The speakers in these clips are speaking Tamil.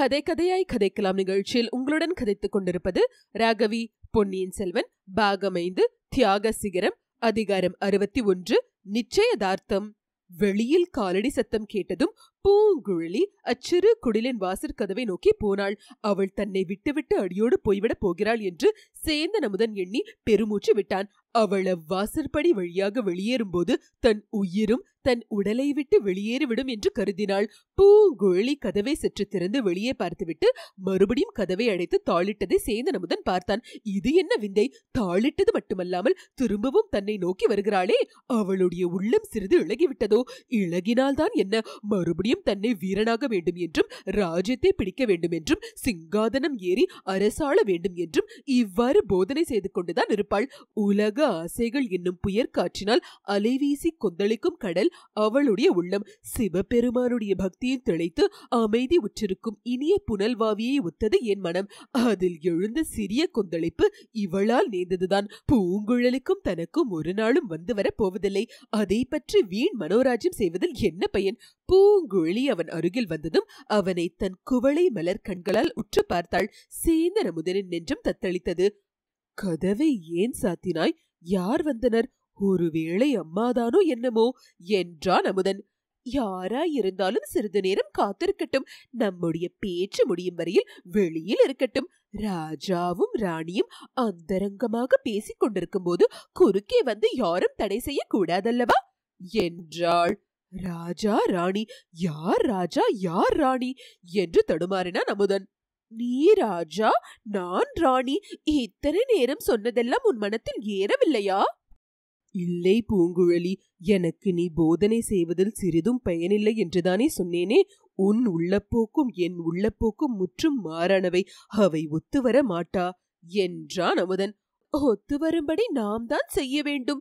கதை கதையாய் கதைக்கலாம் நிகழ்ச்சியில் உங்களுடன் கதைத்துக் கொண்டிருப்பது ராகவி பொன்னியின் செல்வன் பாகமைந்து தியாக சிகரம் அதிகாரம் அறுபத்தி ஒன்று நிச்சயதார்த்தம் வெளியில் காலடி சத்தம் கேட்டதும் பூங்குழலி அச்சிறு குடிலின் வாசற்கதவை நோக்கி போனாள் அவள் தன்னை விட்டுவிட்டு அடியோடு போய்விடப் போகிறாள் என்று சேந்தன் அமுதன் எண்ணி பெருமூச்சு விட்டான் அவள் அவ்வாசற்படி வழியாக வெளியேறும்போது தன் உயிரும் தன் உடலை விட்டு வெளியேறிவிடும் என்று கருதினாள் பூங்குழலி கதவை சற்று திறந்து வெளியே பார்த்துவிட்டு மறுபடியும் கதவை அடைத்து தாளிட்டதை சேந்தன் அமுதன் பார்த்தான் இது என்ன விந்தை தாளிட்டது மட்டுமல்லாமல் திரும்பவும் தன்னை நோக்கி வருகிறாளே அவளுடைய உள்ளம் சிறிது இழகிவிட்டதோ இழகினால்தான் என்ன மறுபடியும் மறுபடியும் தன்னை வீரனாக வேண்டும் என்றும் ராஜ்யத்தை பிடிக்க வேண்டும் என்றும் சிங்காதனம் ஏறி அரசாள வேண்டும் என்றும் இவ்வாறு போதனை செய்து கொண்டுதான் இருப்பாள் உலக ஆசைகள் என்னும் புயற் காற்றினால் அலைவீசி கொந்தளிக்கும் கடல் அவளுடைய உள்ளம் சிவபெருமானுடைய பக்தியில் திளைத்து அமைதி உற்றிருக்கும் இனிய புனல்வாவியை ஒத்தது என் மனம் அதில் எழுந்த சிறிய கொந்தளிப்பு இவளால் நேர்ந்ததுதான் பூங்குழலுக்கும் தனக்கும் ஒரு நாளும் வந்து வரப் போவதில்லை அதை பற்றி வீண் மனோராஜ்யம் செய்வதில் என்ன பயன் பூங்குழி அவன் அருகில் வந்ததும் அவனை தன் குவளை மலர் கண்களால் உற்று பார்த்தாள் சேந்தன முதலின் நெஞ்சம் தத்தளித்தது கதவை ஏன் சாத்தினாய் யார் வந்தனர் ஒருவேளை அம்மாதானோ என்னமோ என்றான் அமுதன் யாராயிருந்தாலும் சிறிது நேரம் காத்திருக்கட்டும் நம்முடைய பேச்சு முடியும் வரையில் வெளியில் இருக்கட்டும் ராஜாவும் ராணியும் அந்தரங்கமாக பேசிக் கொண்டிருக்கும் போது குறுக்கே வந்து யாரும் தடை செய்யக்கூடாதல்லவா என்றாள் ராஜா ராணி யார் ராஜா யார் ராணி என்று தடுமாறினான் அமுதன் நீ ராஜா நான் ராணி இத்தனை நேரம் சொன்னதெல்லாம் உன் மனத்தில் ஏறவில்லையா இல்லை பூங்குழலி எனக்கு நீ போதனை செய்வதில் சிறிதும் பயனில்லை என்றுதானே சொன்னேனே உன் உள்ளப்போக்கும் என் உள்ளப்போக்கும் முற்றும் மாறானவை அவை ஒத்துவர மாட்டா என்றான் அமுதன் ஒத்து வரும்படி நாம் தான் செய்ய வேண்டும்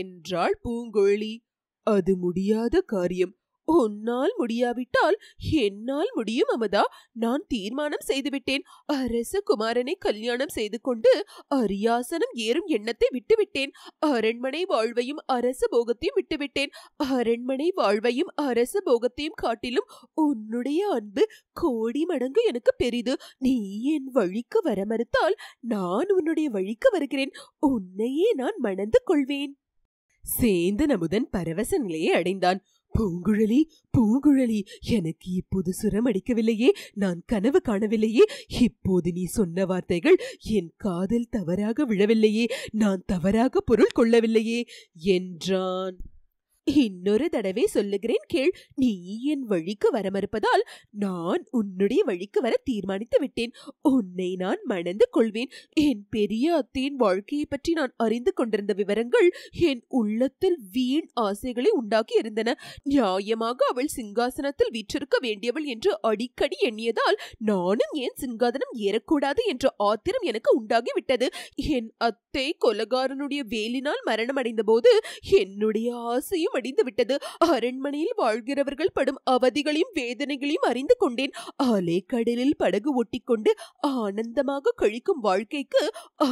என்றாள் பூங்குழலி அது முடியாத காரியம் உன்னால் முடியாவிட்டால் என்னால் முடியும் அமதா நான் தீர்மானம் செய்துவிட்டேன் அரச குமாரனை கல்யாணம் செய்து கொண்டு அரியாசனம் ஏறும் எண்ணத்தை விட்டுவிட்டேன் அரண்மனை வாழ்வையும் அரச போகத்தையும் விட்டுவிட்டேன் அரண்மனை வாழ்வையும் அரச போகத்தையும் காட்டிலும் உன்னுடைய அன்பு கோடி மடங்கு எனக்கு பெரிது நீ என் வழிக்கு வர மறுத்தால் நான் உன்னுடைய வழிக்கு வருகிறேன் உன்னையே நான் மணந்து கொள்வேன் சேந்தன் அமுதன் பரவச நிலையை அடைந்தான் பூங்குழலி பூங்குழலி எனக்கு இப்போது சுரம் அடிக்கவில்லையே நான் கனவு காணவில்லையே இப்போது நீ சொன்ன வார்த்தைகள் என் காதில் தவறாக விழவில்லையே நான் தவறாக பொருள் கொள்ளவில்லையே என்றான் இன்னொரு தடவை சொல்லுகிறேன் கேள் நீ என் வழிக்கு வர மறுப்பதால் நான் உன்னுடைய வழிக்கு வர தீர்மானித்து விட்டேன் உன்னை நான் மணந்து கொள்வேன் என் பெரிய அத்தையின் வாழ்க்கையை பற்றி நான் அறிந்து கொண்டிருந்த விவரங்கள் என் உள்ளத்தில் வீண் ஆசைகளை உண்டாக்கி இருந்தன நியாயமாக அவள் சிங்காசனத்தில் வீற்றிருக்க வேண்டியவள் என்று அடிக்கடி எண்ணியதால் நானும் ஏன் சிங்காதனம் ஏறக்கூடாது என்ற ஆத்திரம் எனக்கு உண்டாகிவிட்டது என் அத்தை கொலகாரனுடைய வேலினால் மரணமடைந்த போது என்னுடைய ஆசையும் வடிந்து விட்டது அரண்மனையில் வாழ்கிறவர்கள் படும் அவதிகளையும் வேதனைகளையும் அறிந்து கொண்டேன் அலை கடலில் படகு ஒட்டிக்கொண்டு ஆனந்தமாக கழிக்கும் வாழ்க்கைக்கு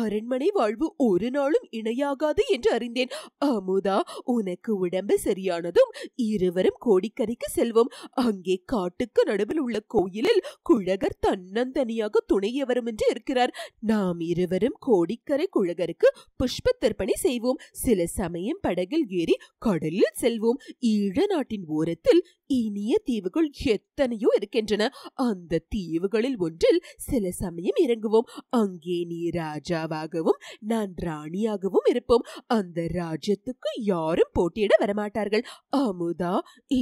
அரண்மனை வாழ்வு ஒரு நாளும் இணையாகாது என்று அறிந்தேன் அமுதா உனக்கு உடம்பு சரியானதும் இருவரும் கோடிக்கரைக்கு செல்வோம் அங்கே காட்டுக்கு நடுவில் உள்ள கோயிலில் குழகர் தன்னந்தனியாக துணையவரும் என்று இருக்கிறார் நாம் இருவரும் கோடிக்கரை குழகருக்கு புஷ்ப தர்ப்பணி செய்வோம் சில சமயம் படகில் ஏறி கடலில் மேலும் செல்வோம் ஈழ நாட்டின் ஓரத்தில் இனிய தீவுகள் எத்தனையோ இருக்கின்றன அந்த தீவுகளில் ஒன்றில் சில சமயம் இறங்குவோம் அங்கே நீ ராஜாவாகவும் நான் ராணியாகவும் இருப்போம் அந்த ராஜ்யத்துக்கு யாரும் போட்டியிட வரமாட்டார்கள் அமுதா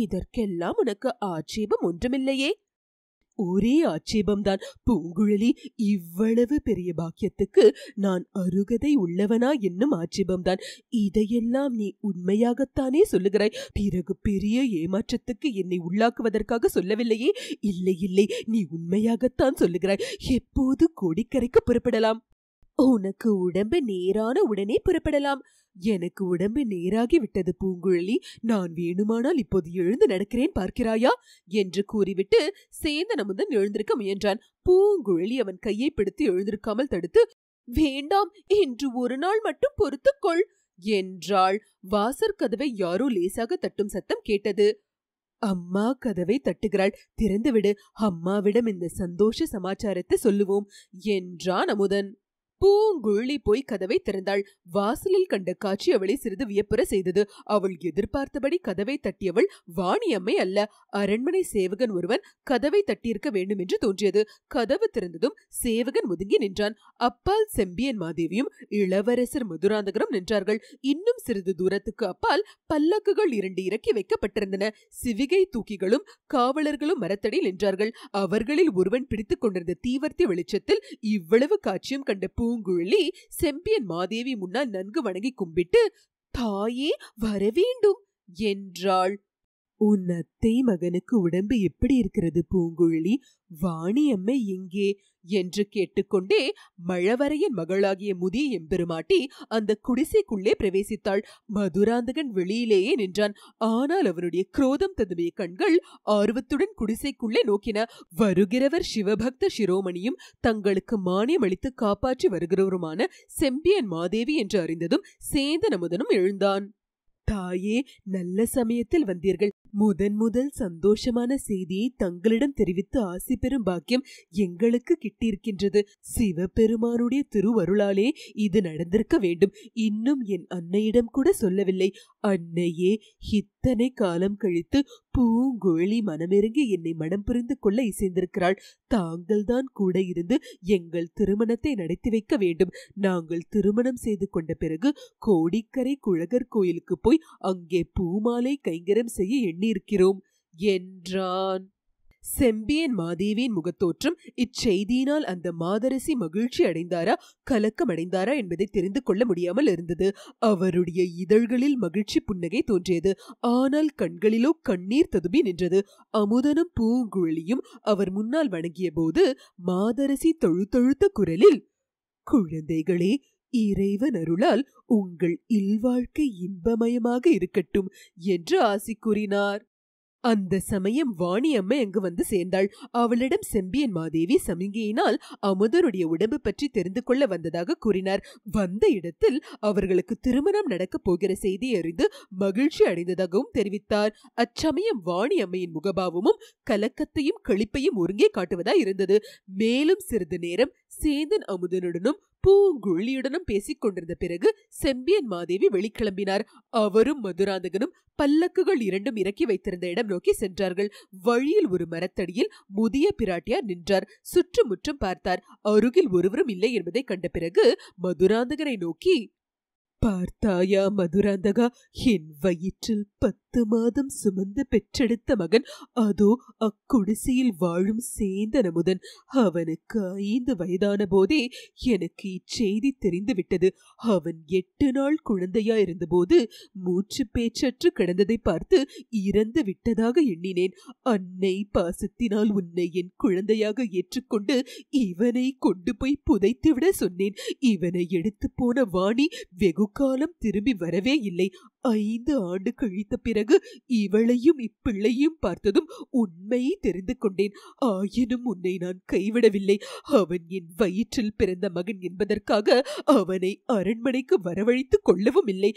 இதற்கெல்லாம் உனக்கு ஆட்சேபம் ஒன்றுமில்லையே ஒரே ஆட்சேபம்தான் பூங்குழலி இவ்வளவு பெரிய பாக்கியத்துக்கு நான் அருகதை உள்ளவனா என்னும் ஆட்சேபம்தான் இதையெல்லாம் நீ உண்மையாகத்தானே சொல்லுகிறாய் பிறகு பெரிய ஏமாற்றத்துக்கு என்னை உள்ளாக்குவதற்காக சொல்லவில்லையே இல்லை இல்லை நீ உண்மையாகத்தான் சொல்லுகிறாய் எப்போது கோடிக்கரைக்கு புறப்படலாம் உனக்கு உடம்பு நேரான உடனே புறப்படலாம் எனக்கு உடம்பு நேராகி விட்டது பூங்குழலி நான் வேணுமானால் இப்போது எழுந்து நடக்கிறேன் பார்க்கிறாயா என்று கூறிவிட்டு சேந்தன் அமுதன் எழுந்திருக்க முயன்றான் பூங்குழலி அவன் கையை பிடித்து எழுந்திருக்காமல் தடுத்து வேண்டாம் என்று ஒரு நாள் மட்டும் பொறுத்துக்கொள் என்றாள் வாசற் கதவை யாரோ லேசாக தட்டும் சத்தம் கேட்டது அம்மா கதவை தட்டுகிறாள் திறந்துவிடு அம்மாவிடம் இந்த சந்தோஷ சமாச்சாரத்தை சொல்லுவோம் என்றான் அமுதன் பூங்குழி போய் கதவை திறந்தாள் வாசலில் கண்ட காட்சி அவளை சிறிது வியப்புற செய்தது அவள் எதிர்பார்த்தபடி கதவை தட்டியவள் வாணியம்மை அல்ல அரண்மனை சேவகன் ஒருவன் கதவை தட்டியிருக்க வேண்டும் என்று தோன்றியது கதவு திறந்ததும் சேவகன் ஒதுங்கி நின்றான் அப்பால் செம்பியன் மாதேவியும் இளவரசர் மதுராந்தகரும் நின்றார்கள் இன்னும் சிறிது தூரத்துக்கு அப்பால் பல்லக்குகள் இரண்டு இறக்கி வைக்கப்பட்டிருந்தன சிவிகை தூக்கிகளும் காவலர்களும் மரத்தடி நின்றார்கள் அவர்களில் ஒருவன் பிடித்துக் கொண்டிருந்த தீவர்த்தி வெளிச்சத்தில் இவ்வளவு காட்சியும் கண்ட பூ பூங்குழலி செம்பியன் மாதேவி முன்னால் நன்கு வணங்கி கும்பிட்டு தாயே வரவேண்டும் என்றாள் உன் அத்தை மகனுக்கு உடம்பு எப்படி இருக்கிறது பூங்குழலி வாணியம்மை எங்கே என்று கேட்டுக்கொண்டே மழவரையின் மகளாகிய முதிய எம்பெருமாட்டி அந்த குடிசைக்குள்ளே பிரவேசித்தாள் மதுராந்தகன் வெளியிலேயே நின்றான் ஆனால் அவனுடைய குரோதம் ததுமைய கண்கள் ஆர்வத்துடன் குடிசைக்குள்ளே நோக்கின வருகிறவர் சிவபக்த சிரோமணியும் தங்களுக்கு மானியம் அளித்து காப்பாற்றி வருகிறவருமான செம்பியன் மாதேவி என்று அறிந்ததும் சேந்தன் அமுதனும் எழுந்தான் தாயே நல்ல சமயத்தில் வந்தீர்கள் முதன் முதல் சந்தோஷமான செய்தியை தங்களிடம் தெரிவித்து ஆசி பெறும் பாக்கியம் எங்களுக்கு கிட்டியிருக்கின்றது சிவபெருமானுடைய திருவருளாலே இது நடந்திருக்க வேண்டும் இன்னும் என் அன்னையிடம் கூட சொல்லவில்லை அன்னையே இத்தனை காலம் கழித்து பூங்குழலி மனமிறங்கி என்னை மனம் புரிந்து கொள்ள இசைந்திருக்கிறாள் தாங்கள்தான் கூட இருந்து எங்கள் திருமணத்தை நடத்தி வைக்க வேண்டும் நாங்கள் திருமணம் செய்து கொண்ட பிறகு கோடிக்கரை குழகர் கோயிலுக்கு போய் அங்கே பூமாலை கைங்கரம் செய்ய எண்ணியிருக்கிறோம் என்றான் செம்பியன் மாதேவியின் முகத்தோற்றம் இச்செய்தியினால் அந்த மாதரசி மகிழ்ச்சி அடைந்தாரா கலக்கம் அடைந்தாரா என்பதை தெரிந்து கொள்ள முடியாமல் இருந்தது அவருடைய இதழ்களில் மகிழ்ச்சி புன்னகை தோன்றியது ஆனால் கண்களிலோ கண்ணீர் ததுபி நின்றது அமுதனும் பூங்குழலியும் அவர் முன்னால் வணங்கிய போது மாதரசி தொழுத்தொழுத்த குரலில் குழந்தைகளே இறைவன் அருளால் உங்கள் இல்வாழ்க்கை இன்பமயமாக இருக்கட்டும் என்று ஆசி கூறினார் அந்த சமயம் வாணி அம்மை அங்கு வந்து சேர்ந்தாள் அவளிடம் செம்பியன் மாதேவி சமிகையினால் அமுதனுடைய உடம்பு பற்றி தெரிந்து கொள்ள வந்ததாக கூறினார் வந்த இடத்தில் அவர்களுக்கு திருமணம் நடக்கப் போகிற செய்தி அறிந்து மகிழ்ச்சி அடைந்ததாகவும் தெரிவித்தார் அச்சமயம் வாணி அம்மையின் முகபாவமும் கலக்கத்தையும் கழிப்பையும் ஒருங்கே காட்டுவதா இருந்தது மேலும் சிறிது நேரம் சேந்தன் அமுதனுடனும் பூங்குழியுடனும் பேசிக் கொண்டிருந்த பிறகு செம்பியன் மாதேவி வெளிக்கிளம்பினார் அவரும் மதுராந்தகனும் பல்லக்குகள் இரண்டும் இறக்கி வைத்திருந்த இடம் நோக்கி சென்றார்கள் வழியில் ஒரு மரத்தடியில் முதிய பிராட்டியார் நின்றார் சுற்றுமுற்றும் பார்த்தார் அருகில் ஒருவரும் இல்லை என்பதை கண்ட பிறகு மதுராந்தகனை நோக்கி பார்த்தாயா மதுராந்தகா என் வயிற்றில் பத்து மாதம் சுமந்து பெற்றெடுத்த மகன் அதோ அக்குடிசையில் வாழும் சேந்தன முதன் அவனுக்கு ஐந்து வயதான போதே எனக்கு இச்செய்தி தெரிந்துவிட்டது அவன் எட்டு நாள் குழந்தையா இருந்தபோது மூச்சு பேச்சற்று கிடந்ததை பார்த்து இறந்து விட்டதாக எண்ணினேன் அன்னை பாசத்தினால் உன்னை என் குழந்தையாக ஏற்றுக்கொண்டு இவனை கொண்டு போய் புதைத்துவிட சொன்னேன் இவனை எடுத்து போன வாணி வெகு முக்காலம் திரும்பி வரவே இல்லை ஐந்து ஆண்டு கழித்த பிறகு இவளையும் இப்பிள்ளையும் பார்த்ததும் உண்மையை தெரிந்து கொண்டேன் ஆயினும் உன்னை நான் கைவிடவில்லை அவன் என் வயிற்றில் பிறந்த மகன் என்பதற்காக அவனை அரண்மனைக்கு வரவழைத்துக் கொள்ளவும் இல்லை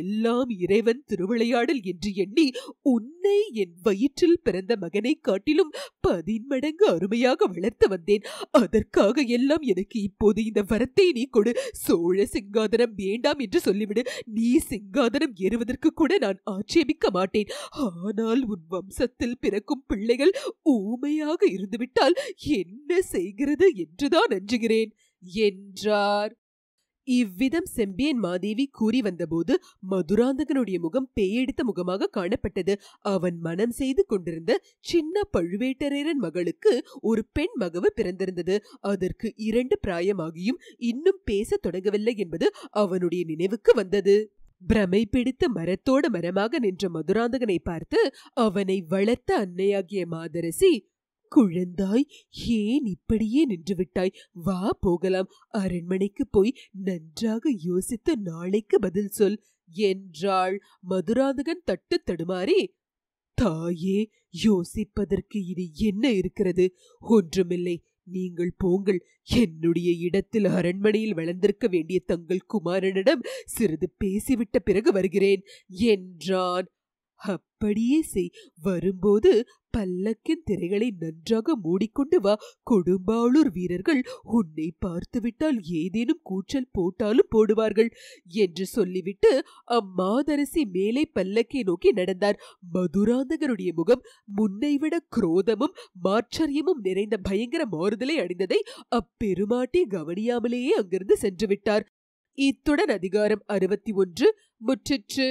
எல்லாம் இறைவன் திருவிளையாடல் என்று எண்ணி உன்னை என் வயிற்றில் பிறந்த மகனை காட்டிலும் பதின்மடங்கு அருமையாக வளர்த்து வந்தேன் அதற்காக எல்லாம் எனக்கு இப்போது இந்த வரத்தை நீ கொடு சோழ சிங்காதனம் வேண்டாம் என்று சொல்லிவிடு நீ சிங்காதனம் ஏறுவதற்கு கூட நான் ஆட்சேபிக்க மாட்டேன் ஆனால் உன் வம்சத்தில் பிறக்கும் பிள்ளைகள் ஊமையாக இருந்துவிட்டால் என்ன செய்கிறது என்றுதான் அஞ்சுகிறேன் என்றார் இவ்விதம் செம்பியன் மாதேவி கூறி வந்தபோது மதுராந்தகனுடைய முகம் பேயெடுத்த முகமாக காணப்பட்டது அவன் மனம் செய்து கொண்டிருந்த சின்ன பழுவேட்டரையரன் மகளுக்கு ஒரு பெண் மகவு பிறந்திருந்தது அதற்கு இரண்டு பிராயமாகியும் இன்னும் பேசத் தொடங்கவில்லை என்பது அவனுடைய நினைவுக்கு வந்தது பிரமை பிடித்து மரத்தோடு மரமாக நின்ற மதுராந்தகனை பார்த்து அவனை வளர்த்த அன்னையாகிய மாதரசி குழந்தாய் ஏன் இப்படியே நின்று விட்டாய் வா போகலாம் அரண்மனைக்கு போய் நன்றாக யோசித்து நாளைக்கு பதில் சொல் என்றாள் மதுராந்தகன் தட்டு தடுமாறி தாயே யோசிப்பதற்கு இனி என்ன இருக்கிறது ஒன்றுமில்லை நீங்கள் போங்கள் என்னுடைய இடத்தில் அரண்மனையில் வளர்ந்திருக்க வேண்டிய தங்கள் குமாரனிடம் சிறிது பேசிவிட்ட பிறகு வருகிறேன் என்றான் அப்படியே செய் வரும்போது பல்லக்கின் திரைகளை நன்றாக மூடிக்கொண்டு வா கொடும்பாளூர் வீரர்கள் உன்னை பார்த்துவிட்டால் ஏதேனும் கூச்சல் போட்டாலும் போடுவார்கள் என்று சொல்லிவிட்டு அம்மாதரசி மேலே பல்லக்கை நோக்கி நடந்தார் மதுராந்தகருடைய முகம் முன்னைவிட குரோதமும் மாச்சரியமும் நிறைந்த பயங்கர மாறுதலை அடைந்ததை அப்பெருமாட்டி கவனியாமலேயே அங்கிருந்து சென்றுவிட்டார் இத்துடன் அதிகாரம் அறுபத்தி ஒன்று முற்றிற்று